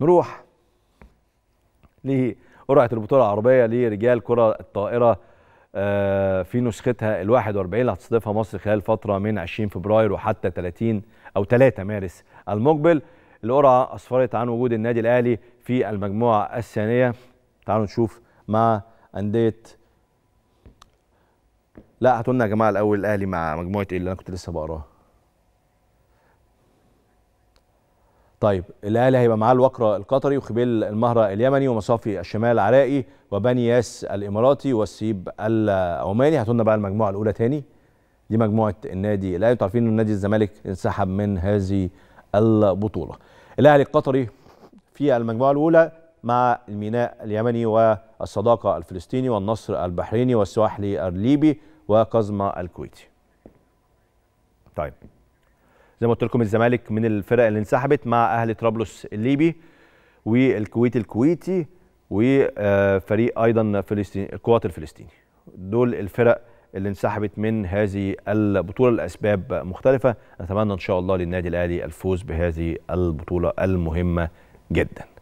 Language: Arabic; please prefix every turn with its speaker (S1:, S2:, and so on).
S1: نروح لقرعه البطوله العربيه لرجال كره الطائره آه، في نسختها ال 41 اللي هتستضيفها مصر خلال فتره من 20 فبراير وحتى 30 او 3 مارس المقبل القرعه اسفرت عن وجود النادي الاهلي في المجموعه الثانيه تعالوا نشوف مع انديه لا هتقولنا لنا يا جماعه الاول الاهلي مع مجموعه ايه اللي انا كنت لسه بقراها طيب الاهلي هيبقى معاه الوكره القطري وخبيل المهرة اليمني ومصافي الشمال العراقي وبني ياس الاماراتي والسيب العماني هاتوا لنا بقى المجموعة الاولى تاني دي مجموعة النادي الاهلي انتوا عارفين ان نادي الزمالك انسحب من هذه البطولة الاهلي القطري في المجموعة الاولى مع الميناء اليمني والصداقة الفلسطيني والنصر البحريني والسواحلي الليبي وقزمة الكويتي طيب زي ما قلت لكم الزمالك من الفرق اللي انسحبت مع اهلي طرابلس الليبي والكويت الكويتي وفريق ايضا فلسطيني القوات الفلسطيني دول الفرق اللي انسحبت من هذه البطوله لاسباب مختلفه نتمنى ان شاء الله للنادي الاهلي الفوز بهذه البطوله المهمه جدا